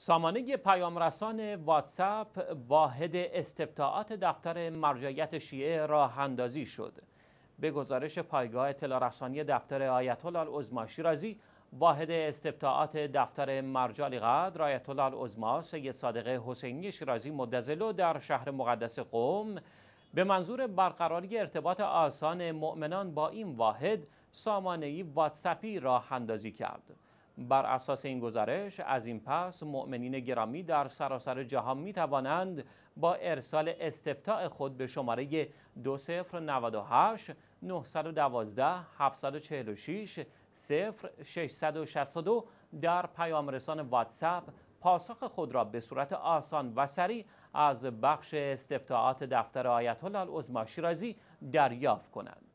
سامانه پیامرسان واتساپ واحد استفتاعات دفتر مرجعیت شیعه راه اندازی شد. به گزارش پایگاه اطلاع دفتر آیت الله شیرازی واحد استفتاعات دفتر مرجع قدر آیت الله سید صادق حسینی شیرازی مدزلو در شهر مقدس قوم به منظور برقراری ارتباط آسان مؤمنان با این واحد سامانه واتسپی راه اندازی کرد. بر اساس این گزارش از این پس مؤمنین گرامی در سراسر جهان می توانند با ارسال استفتاء خود به شماره 2098 912 746 0662 در پیام رسان واتساپ پاسخ خود را به صورت آسان و سریع از بخش استفتاعات دفتر آیت الله العظمی شیرازی دریافت کنند.